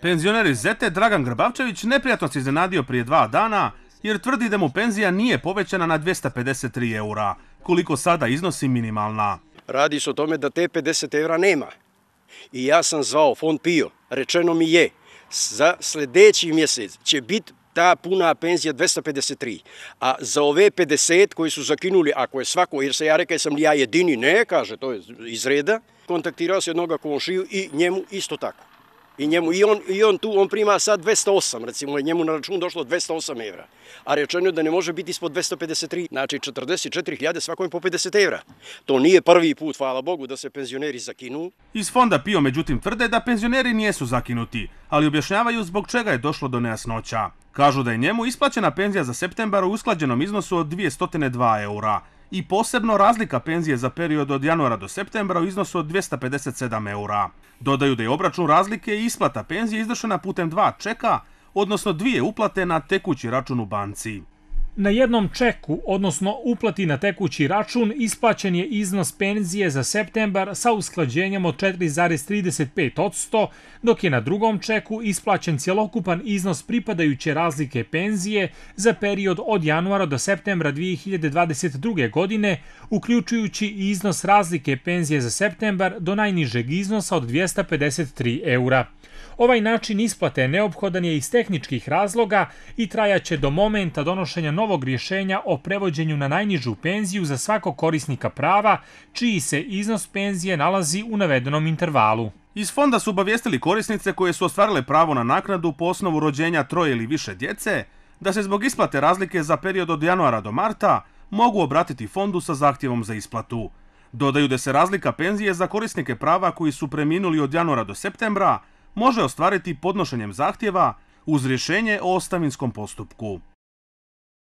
Penzioner iz Zete Dragan Grbavčević neprijatno se iznenadio prije dva dana jer tvrdi da mu penzija nije povećana na 253 eura, koliko sada iznosi minimalna. Radi se o tome da te 50 eura nema. I ja sam zvao Fond Pio, rečeno mi je, za sljedeći mjesec će biti ta puna penzija 253, a za ove 50 koji su zakinuli, ako je svako, jer se ja rekao sam li ja jedini, ne, kaže, to je iz reda, kontaktirao se jednoga komšiju i njemu isto tako. I, njemu, i, on, I on tu, on prima sad 208, recimo, njemu na račun došlo 208 evra. A rečeno je da ne može biti ispod 253, znači 44.000 svakom po 50 evra. To nije prvi put, hvala Bogu, da se penzioneri zakinu. Iz fonda PIO međutim tvrde da penzioneri nijesu zakinuti, ali objašnjavaju zbog čega je došlo do nejasnoća. Kažu da je njemu isplaćena penzija za septembar u usklađenom iznosu od 202 eura i posebno razlika penzije za period od januara do septembra u iznosu od 257 eura. Dodaju da je obračun razlike i isplata penzije izdršena putem dva čeka, odnosno dvije uplate na tekući račun u banci. Na jednom čeku, odnosno uplati na tekući račun, isplaćen je iznos penzije za septembar sa usklađenjem od 4,35%, dok je na drugom čeku isplaćen cjelokupan iznos pripadajuće razlike penzije za period od januara do septembra 2022. godine, uključujući iznos razlike penzije za septembar do najnižeg iznosa od 253 eura. Ovaj način isplate neophodan je iz tehničkih razloga i trajaće do momenta donošenja novog novog rješenja o prevođenju na najnižu penziju za svakog korisnika prava, čiji se iznos penzije nalazi u navedenom intervalu. Iz fonda su obavijestili korisnice koje su ostvarile pravo na naknadu po osnovu rođenja troje ili više djece, da se zbog isplate razlike za period od januara do marta mogu obratiti fondu sa zahtjevom za isplatu. Dodaju da se razlika penzije za korisnike prava koji su preminuli od januara do septembra može ostvariti podnošenjem zahtjeva uz rješenje o ostavinskom postupku.